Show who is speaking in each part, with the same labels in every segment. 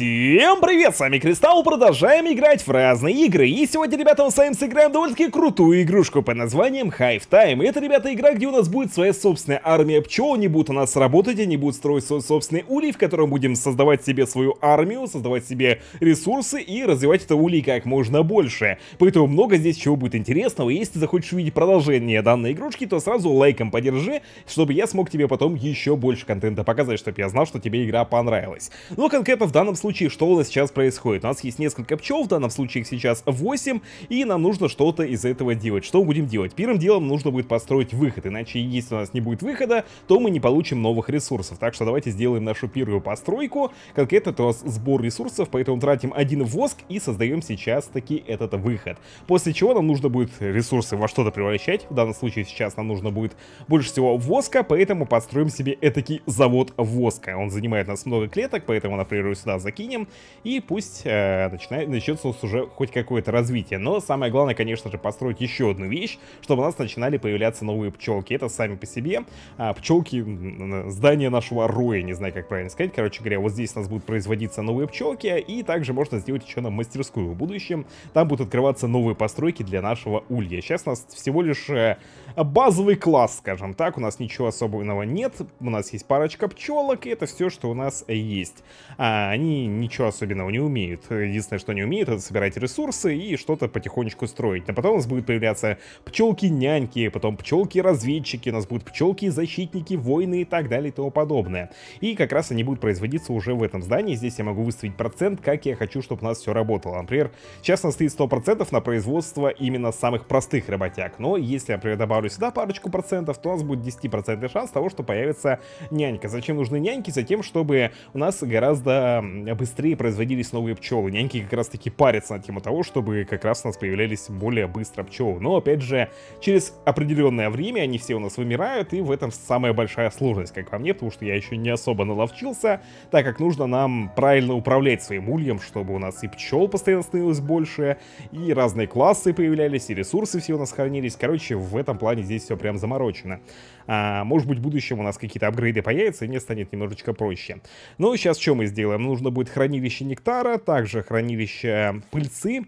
Speaker 1: Всем привет, с вами Кристалл, продолжаем играть в разные игры, и сегодня, ребята, мы с вами сыграем довольно-таки крутую игрушку под названием Hive Time. Это, ребята, игра, где у нас будет своя собственная армия пчел, они будут у нас работать, они будут строить свой собственный улей, в котором будем создавать себе свою армию, создавать себе ресурсы и развивать это улей как можно больше. Поэтому много здесь чего будет интересного, и если ты захочешь увидеть продолжение данной игрушки, то сразу лайком поддержи, чтобы я смог тебе потом еще больше контента показать, чтобы я знал, что тебе игра понравилась. Но ну, а конкретно в данном случае случае, что у нас сейчас происходит? У нас есть несколько пчел, в данном случае их сейчас 8, и нам нужно что-то из этого делать. Что мы будем делать? Первым делом нужно будет построить выход, иначе если у нас не будет выхода, то мы не получим новых ресурсов. Так что давайте сделаем нашу первую постройку. Конкретно это у нас сбор ресурсов, поэтому тратим один воск и создаем сейчас таки этот выход. После чего нам нужно будет ресурсы во что-то превращать. В данном случае сейчас нам нужно будет больше всего воска, поэтому построим себе этакий завод воска. Он занимает нас много клеток, поэтому, например, сюда закинем прокинем, и пусть э, начинает, начнется уже хоть какое-то развитие. Но самое главное, конечно же, построить еще одну вещь, чтобы у нас начинали появляться новые пчелки. Это сами по себе а, пчелки, здание нашего роя, не знаю, как правильно сказать. Короче говоря, вот здесь у нас будут производиться новые пчелки, и также можно сделать еще на мастерскую в будущем. Там будут открываться новые постройки для нашего улья. Сейчас у нас всего лишь э, базовый класс, скажем так. У нас ничего особенного нет. У нас есть парочка пчелок, и это все, что у нас есть. А, они ничего особенного не умеют. Единственное, что они умеют, это собирать ресурсы и что-то потихонечку строить. А потом у нас будут появляться пчелки-няньки, потом пчелки-разведчики, у нас будут пчелки-защитники, воины и так далее и тому подобное. И как раз они будут производиться уже в этом здании. Здесь я могу выставить процент, как я хочу, чтобы у нас все работало. Например, сейчас у нас стоит 100% на производство именно самых простых работяг. Но если я, например, добавлю сюда парочку процентов, то у нас будет 10% шанс того, что появится нянька. Зачем нужны няньки? Затем, чтобы у нас гораздо а быстрее производились новые пчелы. Няньки как раз таки парятся на тему того, чтобы как раз у нас появлялись более быстро пчелы. Но опять же, через определенное время они все у нас вымирают, и в этом самая большая сложность, как по мне, потому что я еще не особо наловчился, так как нужно нам правильно управлять своим ульем, чтобы у нас и пчел постоянно становилось больше, и разные классы появлялись, и ресурсы все у нас хранились. Короче, в этом плане здесь все прям заморочено. А, может быть, в будущем у нас какие-то апгрейды появятся, и мне станет немножечко проще. Но ну, сейчас что мы сделаем? Нужно будет хранилище нектара, также хранилище э, пыльцы.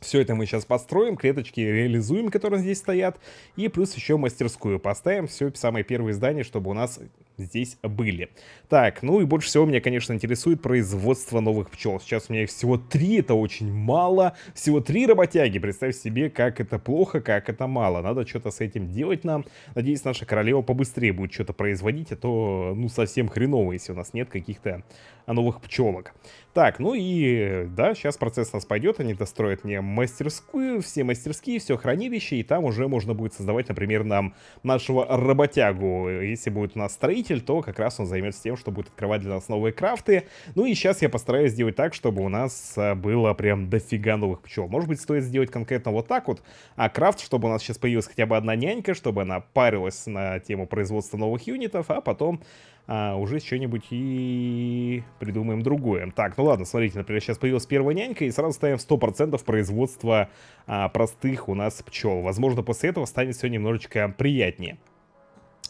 Speaker 1: Все это мы сейчас построим, клеточки реализуем, которые здесь стоят, и плюс еще мастерскую поставим, все самое первое здание, чтобы у нас здесь были. Так, ну и больше всего меня, конечно, интересует производство новых пчел. Сейчас у меня их всего три, это очень мало. Всего три работяги. Представь себе, как это плохо, как это мало. Надо что-то с этим делать нам. Надеюсь, наша королева побыстрее будет что-то производить, а то, ну, совсем хреново, если у нас нет каких-то новых пчелок. Так, ну и да, сейчас процесс у нас пойдет, они достроят мне мастерскую, все мастерские, все хранилище, и там уже можно будет создавать, например, нам нашего работягу. Если будет у нас строитель, то как раз он займется тем, что будет открывать для нас новые крафты. Ну и сейчас я постараюсь сделать так, чтобы у нас э, было прям дофига новых пчел. Может быть, стоит сделать конкретно вот так вот, а крафт, чтобы у нас сейчас появилась хотя бы одна нянька, чтобы она парилась на тему производства новых юнитов, а потом а, уже что-нибудь и придумаем другое. Так, ну ладно, смотрите, например, сейчас появилась первая нянька, и сразу ставим в 100% производства а, простых у нас пчел. Возможно, после этого станет все немножечко приятнее.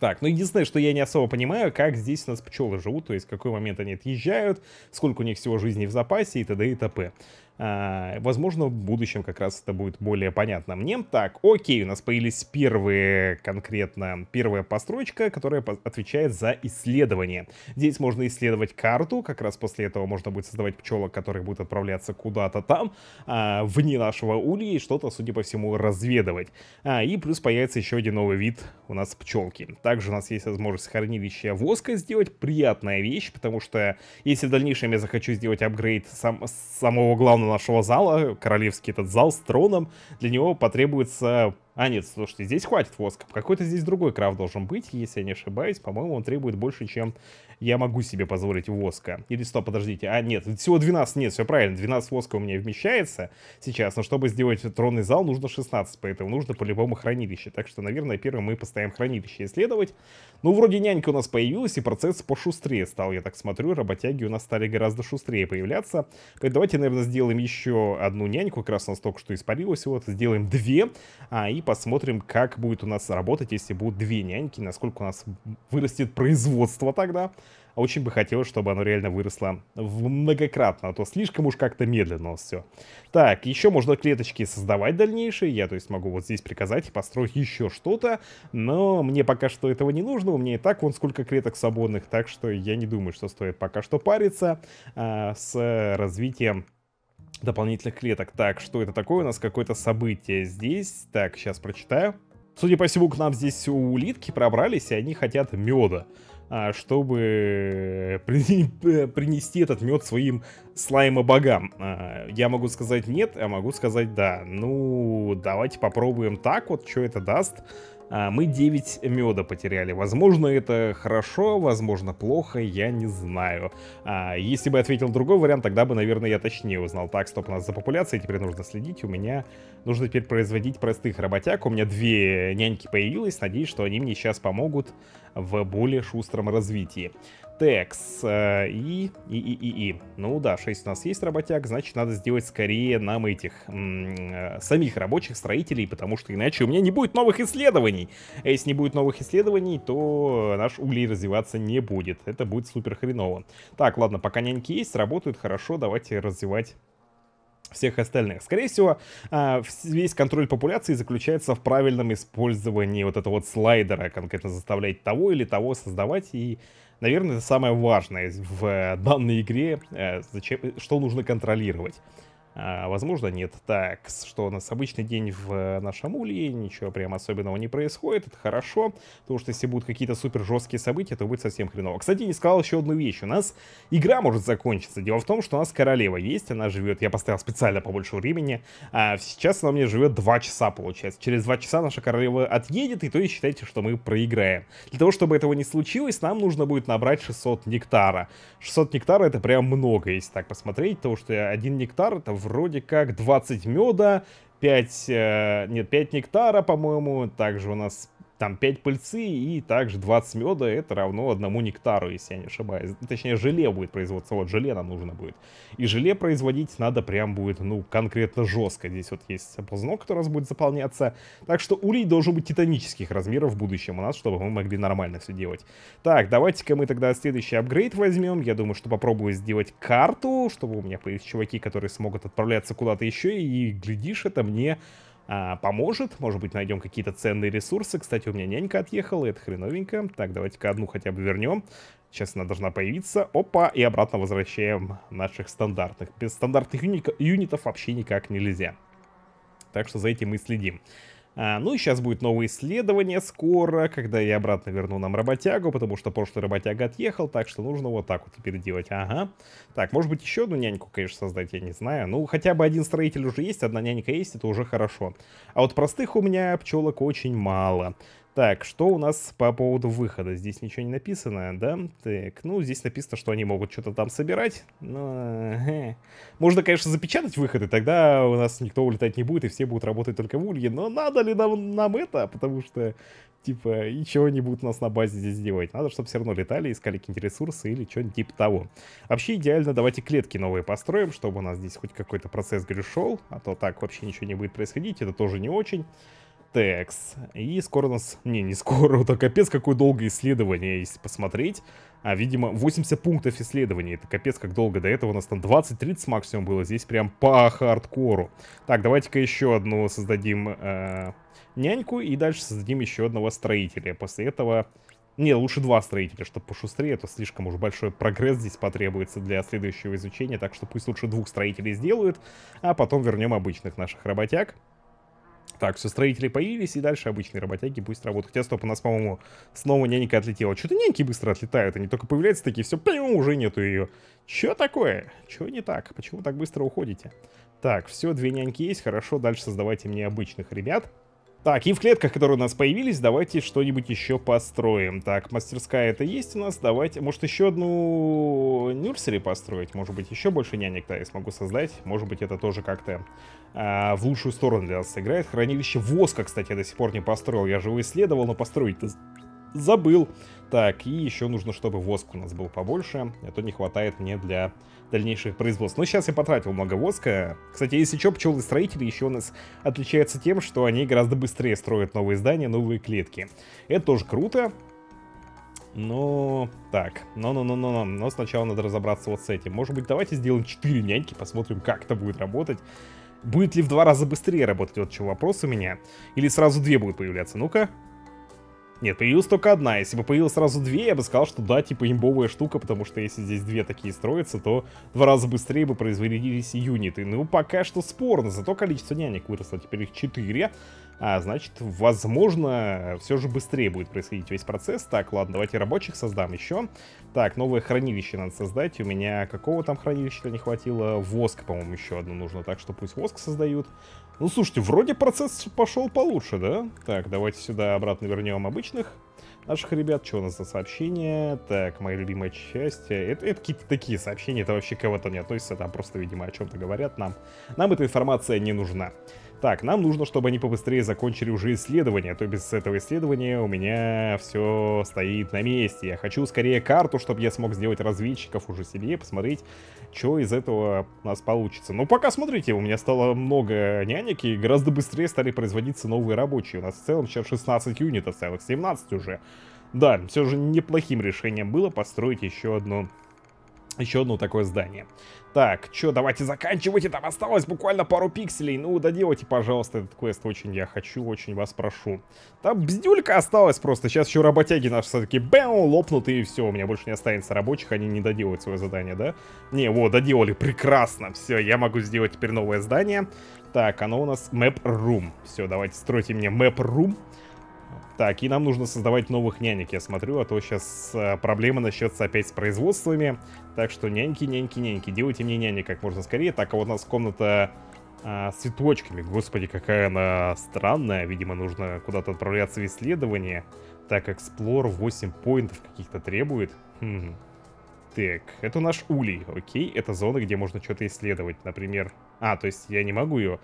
Speaker 1: Так, ну единственное, что я не особо понимаю, как здесь у нас пчелы живут, то есть в какой момент они отъезжают, сколько у них всего жизни в запасе и т.д. и т.п. А, возможно, в будущем как раз это будет более понятно мне. Так, окей, у нас появились первые, конкретно, первая постройка, которая отвечает за исследование. Здесь можно исследовать карту, как раз после этого можно будет создавать пчелок, которые будут отправляться куда-то там, а, вне нашего улья, и что-то, судя по всему, разведывать. А, и плюс появится еще один новый вид у нас пчелки. Также у нас есть возможность хранилище воска сделать, приятная вещь, потому что если в дальнейшем я захочу сделать апгрейд сам, самого главного трона нашего зала, королевский этот зал с троном, для него потребуется а нет, слушайте, здесь хватит воска. Какой-то здесь другой крафт должен быть, если я не ошибаюсь. По-моему, он требует больше, чем я могу себе позволить воска. Или стоп, подождите. А нет, всего 12, нет, все правильно. 12 воска у меня вмещается сейчас. Но чтобы сделать тронный зал, нужно 16. Поэтому нужно по-любому хранилище. Так что, наверное, первым мы поставим хранилище исследовать. Ну, вроде нянька у нас появилась, и процесс пошустрее стал. Я так смотрю, работяги у нас стали гораздо шустрее появляться. Давайте, наверное, сделаем еще одну няньку. Как раз у нас только что испарилось Вот, сделаем две. А, и посмотрим, как будет у нас работать, если будут две няньки, насколько у нас вырастет производство тогда. А очень бы хотелось, чтобы оно реально выросло многократно, а то слишком уж как-то медленно все. Так, еще можно клеточки создавать дальнейшие, я то есть могу вот здесь приказать и построить еще что-то, но мне пока что этого не нужно, у меня и так вон сколько клеток свободных, так что я не думаю, что стоит пока что париться а, с э, развитием дополнительных клеток. Так, что это такое? У нас какое-то событие здесь. Так, сейчас прочитаю. Судя по всему, к нам здесь улитки пробрались, и они хотят меда, а, чтобы э, э, принести этот мед своим слайма а, Я могу сказать нет, а могу сказать да. Ну, давайте попробуем так вот, что это даст а мы 9 меда потеряли. Возможно, это хорошо, возможно, плохо, я не знаю. А, если бы ответил другой вариант, тогда бы, наверное, я точнее узнал. Так, стоп, у нас за популяцией теперь нужно следить. У меня нужно теперь производить простых работяг. У меня две няньки появилось. Надеюсь, что они мне сейчас помогут в более шустром развитии. Текс. И, и, и, и, и. Ну да, 6 у нас есть работяг, значит, надо сделать скорее нам этих самих рабочих строителей, потому что иначе у меня не будет новых исследований. А если не будет новых исследований, то наш улей развиваться не будет. Это будет супер хреново. Так, ладно, пока няньки есть, работают хорошо, давайте развивать всех остальных. Скорее всего, а, весь контроль популяции заключается в правильном использовании вот этого вот слайдера, конкретно заставлять того или того создавать и наверное, это самое важное в данной игре, э, зачем, что нужно контролировать. А, возможно, нет. Так, что у нас обычный день в э, нашем улье, ничего прям особенного не происходит, это хорошо, потому что если будут какие-то супер жесткие события, то будет совсем хреново. Кстати, не сказал еще одну вещь, у нас игра может закончиться. Дело в том, что у нас королева есть, она живет, я поставил специально побольше времени, а сейчас она мне живет 2 часа, получается. Через 2 часа наша королева отъедет, и то и считайте, что мы проиграем. Для того, чтобы этого не случилось, нам нужно будет набрать 600 нектара. 600 нектара это прям много, если так посмотреть, потому что один нектар это вроде как 20 меда, 5, нет, 5 нектара, по-моему, также у нас там 5 пыльцы и также 20 меда, это равно одному нектару, если я не ошибаюсь. Точнее, желе будет производиться, вот желе нам нужно будет. И желе производить надо прям будет, ну, конкретно жестко. Здесь вот есть ползунок, который раз будет заполняться. Так что улей должен быть титанических размеров в будущем у нас, чтобы мы могли нормально все делать. Так, давайте-ка мы тогда следующий апгрейд возьмем. Я думаю, что попробую сделать карту, чтобы у меня появились чуваки, которые смогут отправляться куда-то еще, и глядишь, это мне а, поможет. Может быть, найдем какие-то ценные ресурсы. Кстати, у меня нянька отъехала, это хреновенько. Так, давайте-ка одну хотя бы вернем. Сейчас она должна появиться. Опа, и обратно возвращаем наших стандартных. Без стандартных юнитов вообще никак нельзя. Так что за этим мы следим. А, ну и сейчас будет новое исследование скоро, когда я обратно верну нам работягу, потому что прошлый работяга отъехал, так что нужно вот так вот теперь делать. Ага. Так, может быть еще одну няньку, конечно, создать, я не знаю. Ну, хотя бы один строитель уже есть, одна нянька есть, это уже хорошо. А вот простых у меня пчелок очень мало. Так, что у нас по поводу выхода? Здесь ничего не написано, да? Так, ну, здесь написано, что они могут что-то там собирать. Но... Э, можно, конечно, запечатать выходы, тогда у нас никто улетать не будет, и все будут работать только в Улье. Но надо ли нам, нам это? Потому что, типа, ничего не будут у нас на базе здесь делать. Надо, чтобы все равно летали, искали какие-нибудь ресурсы или что-нибудь типа того. Вообще идеально давайте клетки новые построим, чтобы у нас здесь хоть какой-то процесс говорю, А то так вообще ничего не будет происходить, это тоже не очень. Текс. И скоро у нас... Не, не скоро, это капец какое долгое исследование, если посмотреть. А, видимо, 80 пунктов исследований. Это капец как долго до этого. У нас там 20-30 максимум было. Здесь прям по хардкору. Так, давайте-ка еще одну создадим э, няньку. И дальше создадим еще одного строителя. После этого... Не, лучше два строителя, чтобы пошустрее, это а слишком уж большой прогресс здесь потребуется для следующего изучения, так что пусть лучше двух строителей сделают, а потом вернем обычных наших работяг. Так, все, строители появились, и дальше обычные работяги быстро работают. Хотя, стоп, у нас, по-моему, снова нянька отлетела. Что-то няньки быстро отлетают, они только появляются такие, все, пим, уже нету ее. Че такое? Чего не так? Почему так быстро уходите? Так, все, две няньки есть, хорошо, дальше создавайте мне обычных ребят. Так, и в клетках, которые у нас появились, давайте что-нибудь еще построим. Так, мастерская это есть у нас, давайте... Может, еще одну нюрсери построить? Может быть, еще больше нянек да, я смогу создать? Может быть, это тоже как-то а, в лучшую сторону для нас сыграет. Хранилище воска, кстати, я до сих пор не построил. Я же его исследовал, но построить-то забыл. Так, и еще нужно, чтобы воск у нас был побольше, а то не хватает мне для дальнейших производств. Но сейчас я потратил много воска. Кстати, если что, пчелы-строители еще у нас отличаются тем, что они гораздо быстрее строят новые здания, новые клетки. Это тоже круто. Но так, но-но-но-но-но, но сначала надо разобраться вот с этим. Может быть, давайте сделаем 4 няньки, посмотрим, как это будет работать. Будет ли в два раза быстрее работать, вот что вопрос у меня. Или сразу две будут появляться, ну-ка. Нет, появилась только одна. Если бы появилась сразу две, я бы сказал, что да, типа имбовая штука, потому что если здесь две такие строятся, то два раза быстрее бы производились юниты. Ну, пока что спорно, зато количество нянек выросло, теперь их четыре а значит, возможно, все же быстрее будет происходить весь процесс. Так, ладно, давайте рабочих создам еще. Так, новое хранилище надо создать. У меня какого там хранилища-то не хватило? Воск, по-моему, еще одно нужно. Так что пусть воск создают. Ну, слушайте, вроде процесс пошел получше, да? Так, давайте сюда обратно вернем обычных наших ребят. Что у нас за сообщение? Так, моя любимая часть. Это, это какие-то такие сообщения, это вообще кого-то не относится. Там просто, видимо, о чем-то говорят нам. Нам эта информация не нужна. Так, нам нужно, чтобы они побыстрее закончили уже исследование, а то без этого исследования у меня все стоит на месте. Я хочу скорее карту, чтобы я смог сделать разведчиков уже себе, посмотреть, что из этого у нас получится. Но ну, пока, смотрите, у меня стало много нянек, и гораздо быстрее стали производиться новые рабочие. У нас в целом сейчас 16 юнитов, целых 17 уже. Да, все же неплохим решением было построить еще одну еще одно такое здание. Так, что, давайте заканчивайте, там осталось буквально пару пикселей. Ну, доделайте, пожалуйста, этот квест, очень я хочу, очень вас прошу. Там бздюлька осталась просто, сейчас еще работяги наши все-таки бэм, лопнут и все, у меня больше не останется рабочих, они не доделают свое задание, да? Не, вот, доделали, прекрасно, все, я могу сделать теперь новое здание. Так, оно у нас Map Room. Все, давайте стройте мне Map Room. Так, и нам нужно создавать новых нянек, я смотрю, а то сейчас э, проблема начнется опять с производствами. Так что няньки, няньки, няньки, делайте мне нянек как можно скорее. Так, а вот у нас комната а, с цветочками. Господи, какая она странная. Видимо, нужно куда-то отправляться в исследование. Так, Explore 8 поинтов каких-то требует. Хм. Так, это наш улей, окей? Это зона, где можно что-то исследовать, например. А, то есть я не могу ее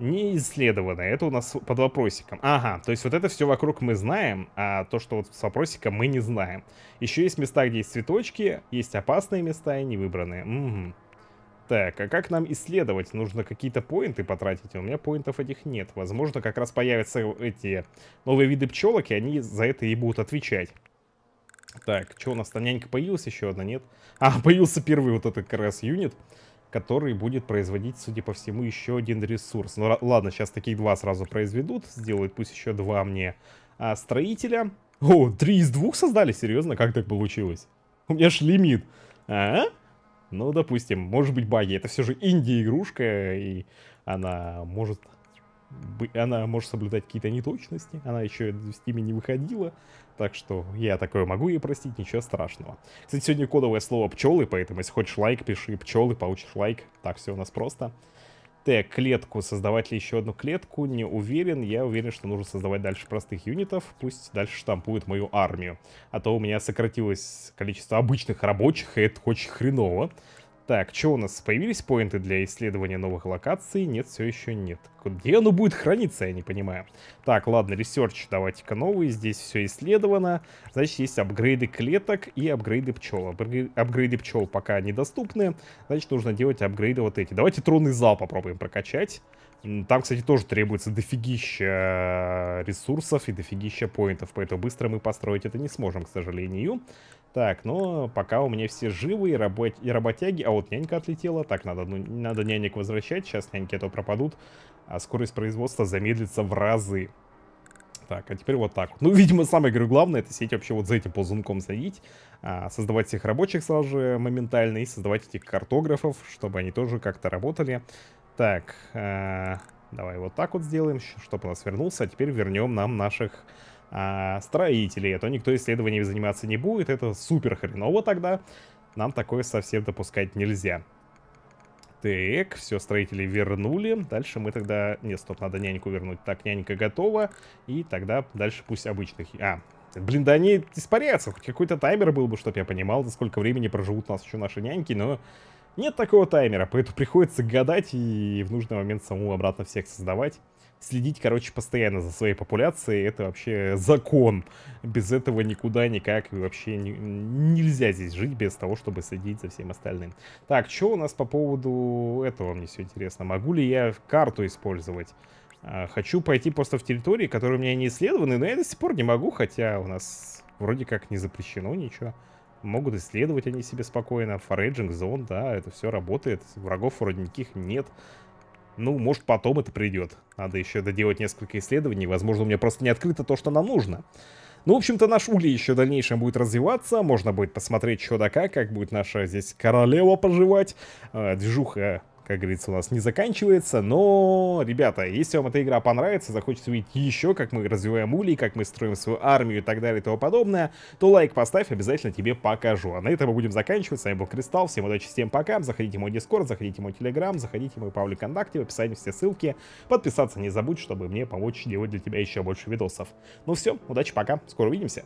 Speaker 1: не исследовано. Это у нас под вопросиком. Ага, то есть вот это все вокруг мы знаем, а то, что вот с вопросиком, мы не знаем. Еще есть места, где есть цветочки, есть опасные места и невыбранные. Угу. Так, а как нам исследовать? Нужно какие-то поинты потратить. А у меня поинтов этих нет. Возможно, как раз появятся эти новые виды пчелок, и они за это и будут отвечать. Так, что у нас там нянька появилась еще одна, нет? А, появился первый вот этот как раз юнит который будет производить, судя по всему, еще один ресурс. Ну ладно, сейчас таких два сразу произведут, сделают пусть еще два мне а, строителя. О, три из двух создали? Серьезно? Как так получилось? У меня ж лимит. А? Ну, допустим, может быть баги. Это все же инди-игрушка, и она может она может соблюдать какие-то неточности, она еще в стиме не выходила, так что я такое могу ей простить, ничего страшного. Кстати, сегодня кодовое слово пчелы, поэтому если хочешь лайк, пиши пчелы, получишь лайк, так все у нас просто. Т, клетку, создавать ли еще одну клетку, не уверен, я уверен, что нужно создавать дальше простых юнитов, пусть дальше штампуют мою армию, а то у меня сократилось количество обычных рабочих, и это очень хреново. Так, что у нас? Появились поинты для исследования новых локаций? Нет, все еще нет. Где оно будет храниться, я не понимаю. Так, ладно, ресерч, давайте-ка новый. Здесь все исследовано. Значит, есть апгрейды клеток и апгрейды пчел. Апгрейды пчел пока недоступны. Значит, нужно делать апгрейды вот эти. Давайте тронный зал попробуем прокачать. Там, кстати, тоже требуется дофигища э, ресурсов и дофигища поинтов, поэтому быстро мы построить это не сможем, к сожалению. Так, ну, пока у меня все живы и, работ... и работяги. А вот нянька отлетела. Так, надо, ну, надо нянек возвращать. Сейчас няньки, а то пропадут. А скорость производства замедлится в разы. Так, а теперь вот так. Ну, видимо, самое, говорю, главное, это сеть вообще вот за этим ползунком следить. А, создавать всех рабочих сразу же моментально. И создавать этих картографов, чтобы они тоже как-то работали. Так, а... давай вот так вот сделаем, чтобы у нас вернулся. А теперь вернем нам наших а строителей, а то никто исследованиями заниматься не будет, это супер хреново тогда, нам такое совсем допускать нельзя. Так, все, строители вернули. Дальше мы тогда... Нет, стоп, надо няньку вернуть. Так, нянька готова. И тогда дальше пусть обычных... А, блин, да они испарятся. Хоть какой-то таймер был бы, чтобы я понимал, за сколько времени проживут у нас еще наши няньки, но... Нет такого таймера, поэтому приходится гадать и в нужный момент самому обратно всех создавать следить, короче, постоянно за своей популяцией. Это вообще закон. Без этого никуда никак. И вообще не, нельзя здесь жить без того, чтобы следить за всем остальным. Так, что у нас по поводу этого мне все интересно. Могу ли я карту использовать? А, хочу пойти просто в территории, которые у меня не исследованы, но я до сих пор не могу, хотя у нас вроде как не запрещено ничего. Могут исследовать они себе спокойно. Фореджинг зон, да, это все работает. Врагов вроде никаких нет. Ну, может, потом это придет. Надо еще доделать несколько исследований. Возможно, у меня просто не открыто то, что нам нужно. Ну, в общем-то, наш улей еще в дальнейшем будет развиваться. Можно будет посмотреть, что да как, как будет наша здесь королева поживать. Э, движуха как говорится, у нас не заканчивается. Но, ребята, если вам эта игра понравится, захочется увидеть еще, как мы развиваем улей, как мы строим свою армию и так далее и тому подобное, то лайк поставь, обязательно тебе покажу. А на этом мы будем заканчивать. С вами был Кристалл. Всем удачи, всем пока. Заходите в мой Дискорд, заходите в мой Телеграм, заходите в мой Павлик ВКонтакте, в описании все ссылки. Подписаться не забудь, чтобы мне помочь делать для тебя еще больше видосов. Ну все, удачи, пока, скоро увидимся.